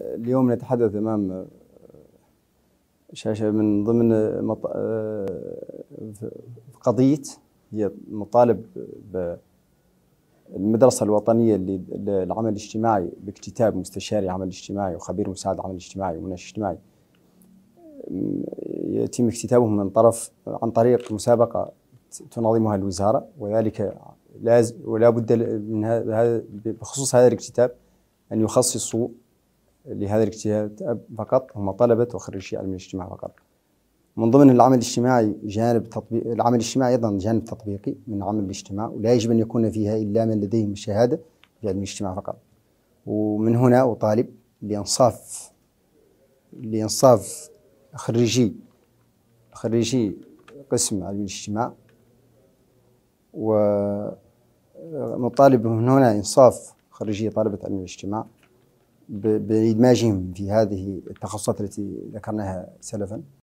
اليوم نتحدث امام آه، شاشه من ضمن آه، مط... آه، قضيه هي مطالب بالمدرسه الوطنيه للعمل الاجتماعي باكتتاب مستشاري عمل اجتماعي وخبير مساعد عمل اجتماعي ومناش اجتماعي يتم اكتتابهم من طرف عن طريق مسابقه تنظمها الوزاره وذلك لازم ولا بد من هذا بخصوص هذا الاكتتاب ان يخصصوا لهذا الاكتئاب فقط هم طلبة وخريجي علم الاجتماع فقط من ضمن العمل الاجتماعي جانب تطبيق العمل الاجتماعي أيضا جانب تطبيقي من عمل الاجتماع ولا يجب أن يكون فيها إلا من لديهم شهادة في علم الاجتماع فقط ومن هنا أطالب لإنصاف لإنصاف خريجي خريجي قسم علم الاجتماع ومطالب من هنا إنصاف خريجي طلبة علم الاجتماع بإدماجهم في هذه التخصصات التي ذكرناها سلفا